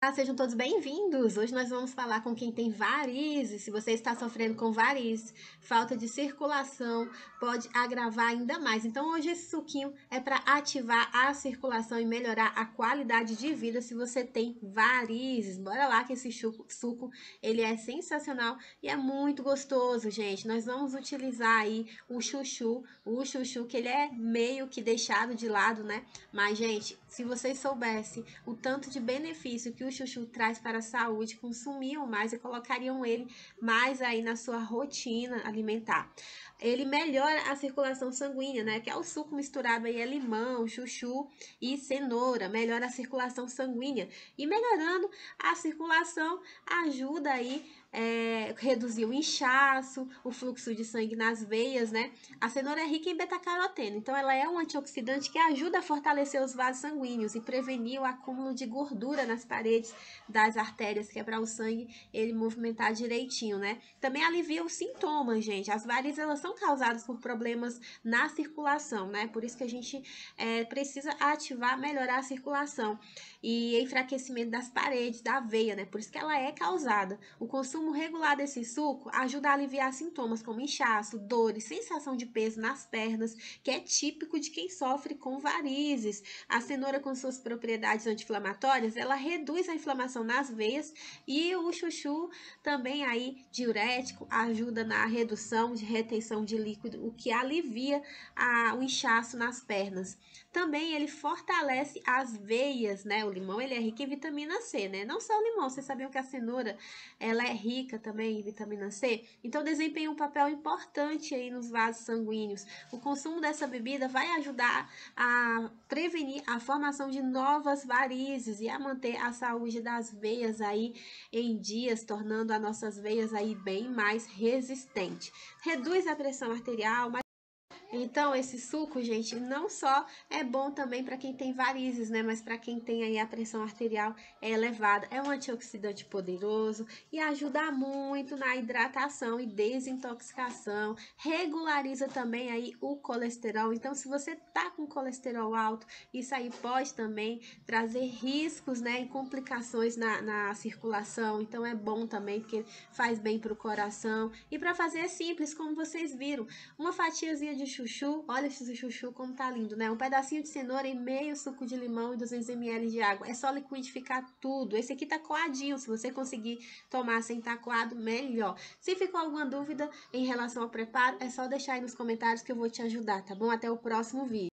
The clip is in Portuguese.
Olá, ah, sejam todos bem-vindos! Hoje nós vamos falar com quem tem varizes. Se você está sofrendo com varizes, falta de circulação pode agravar ainda mais. Então, hoje esse suquinho é para ativar a circulação e melhorar a qualidade de vida se você tem varizes. Bora lá que esse suco, suco ele é sensacional e é muito gostoso, gente. Nós vamos utilizar aí o chuchu, o chuchu que ele é meio que deixado de lado, né? Mas, gente, se vocês soubessem o tanto de benefício que o o chuchu traz para a saúde consumiam mais e colocariam ele mais aí na sua rotina alimentar ele melhora a circulação sanguínea, né? Que é o suco misturado aí é limão, chuchu e cenoura, melhora a circulação sanguínea. E melhorando a circulação, ajuda aí é, reduzir o inchaço, o fluxo de sangue nas veias, né? A cenoura é rica em beta-caroteno, então ela é um antioxidante que ajuda a fortalecer os vasos sanguíneos e prevenir o acúmulo de gordura nas paredes das artérias, que é para o sangue ele movimentar direitinho, né? Também alivia os sintomas, gente. As varizes, elas são são causados por problemas na circulação, né? Por isso que a gente é, precisa ativar, melhorar a circulação e enfraquecimento das paredes, da veia, né? Por isso que ela é causada. O consumo regular desse suco ajuda a aliviar sintomas como inchaço, dores, sensação de peso nas pernas, que é típico de quem sofre com varizes. A cenoura, com suas propriedades anti-inflamatórias, ela reduz a inflamação nas veias e o chuchu também aí diurético ajuda na redução de retenção de líquido, o que alivia a, o inchaço nas pernas. Também ele fortalece as veias, né? O limão ele é rico em vitamina C, né? Não só o limão, vocês sabiam que a cenoura ela é rica também em vitamina C, então desempenha um papel importante aí nos vasos sanguíneos. O consumo dessa bebida vai ajudar a prevenir a formação de novas varizes e a manter a saúde das veias aí em dias, tornando as nossas veias aí bem mais resistentes. Reduz a pressão arterial, então, esse suco, gente, não só é bom também para quem tem varizes, né? Mas para quem tem aí a pressão arterial é elevada. É um antioxidante poderoso e ajuda muito na hidratação e desintoxicação. Regulariza também aí o colesterol. Então, se você tá com colesterol alto, isso aí pode também trazer riscos, né? E complicações na, na circulação. Então, é bom também porque faz bem para o coração. E para fazer é simples, como vocês viram. Uma fatiazinha de chuchu. Olha esse chuchu como tá lindo, né? Um pedacinho de cenoura e meio suco de limão e 200 ml de água. É só liquidificar tudo. Esse aqui tá coadinho. Se você conseguir tomar sem estar tá coado, melhor. Se ficou alguma dúvida em relação ao preparo, é só deixar aí nos comentários que eu vou te ajudar, tá bom? Até o próximo vídeo.